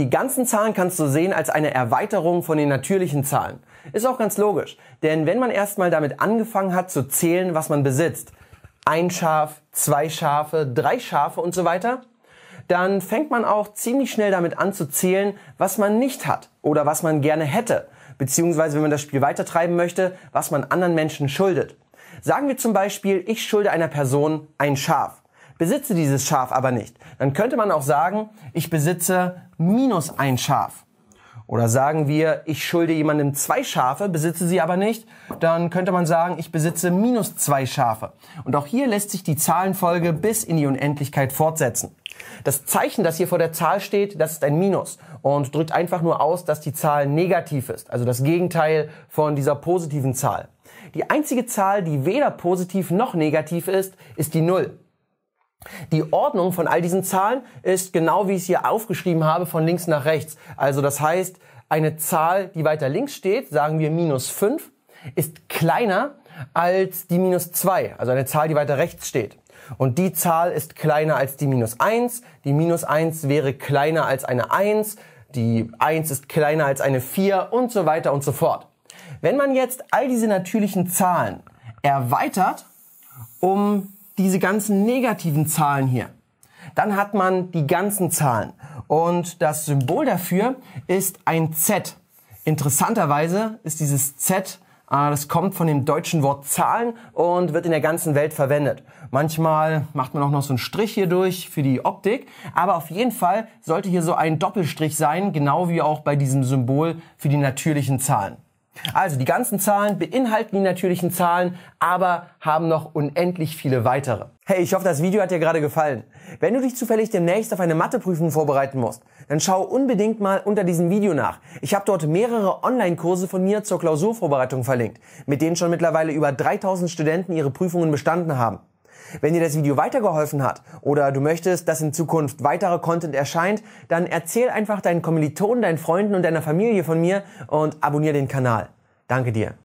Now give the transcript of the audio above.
Die ganzen Zahlen kannst du sehen als eine Erweiterung von den natürlichen Zahlen. Ist auch ganz logisch, denn wenn man erstmal damit angefangen hat zu zählen, was man besitzt, ein Schaf, zwei Schafe, drei Schafe und so weiter, dann fängt man auch ziemlich schnell damit an zu zählen, was man nicht hat oder was man gerne hätte, beziehungsweise wenn man das Spiel weitertreiben möchte, was man anderen Menschen schuldet. Sagen wir zum Beispiel, ich schulde einer Person ein Schaf besitze dieses Schaf aber nicht, dann könnte man auch sagen, ich besitze minus ein Schaf. Oder sagen wir, ich schulde jemandem zwei Schafe, besitze sie aber nicht, dann könnte man sagen, ich besitze minus zwei Schafe. Und auch hier lässt sich die Zahlenfolge bis in die Unendlichkeit fortsetzen. Das Zeichen, das hier vor der Zahl steht, das ist ein Minus und drückt einfach nur aus, dass die Zahl negativ ist, also das Gegenteil von dieser positiven Zahl. Die einzige Zahl, die weder positiv noch negativ ist, ist die Null. Die Ordnung von all diesen Zahlen ist genau wie ich es hier aufgeschrieben habe, von links nach rechts. Also das heißt, eine Zahl, die weiter links steht, sagen wir minus 5, ist kleiner als die minus 2, also eine Zahl, die weiter rechts steht. Und die Zahl ist kleiner als die minus 1, die minus 1 wäre kleiner als eine 1, die 1 ist kleiner als eine 4 und so weiter und so fort. Wenn man jetzt all diese natürlichen Zahlen erweitert um diese ganzen negativen Zahlen hier. Dann hat man die ganzen Zahlen. Und das Symbol dafür ist ein Z. Interessanterweise ist dieses Z, ah, das kommt von dem deutschen Wort Zahlen und wird in der ganzen Welt verwendet. Manchmal macht man auch noch so einen Strich hier durch für die Optik. Aber auf jeden Fall sollte hier so ein Doppelstrich sein, genau wie auch bei diesem Symbol für die natürlichen Zahlen. Also die ganzen Zahlen beinhalten die natürlichen Zahlen, aber haben noch unendlich viele weitere. Hey, ich hoffe, das Video hat dir gerade gefallen. Wenn du dich zufällig demnächst auf eine Matheprüfung vorbereiten musst, dann schau unbedingt mal unter diesem Video nach. Ich habe dort mehrere Online-Kurse von mir zur Klausurvorbereitung verlinkt, mit denen schon mittlerweile über 3000 Studenten ihre Prüfungen bestanden haben. Wenn dir das Video weitergeholfen hat oder du möchtest, dass in Zukunft weitere Content erscheint, dann erzähl einfach deinen Kommilitonen, deinen Freunden und deiner Familie von mir und abonniere den Kanal. Danke dir.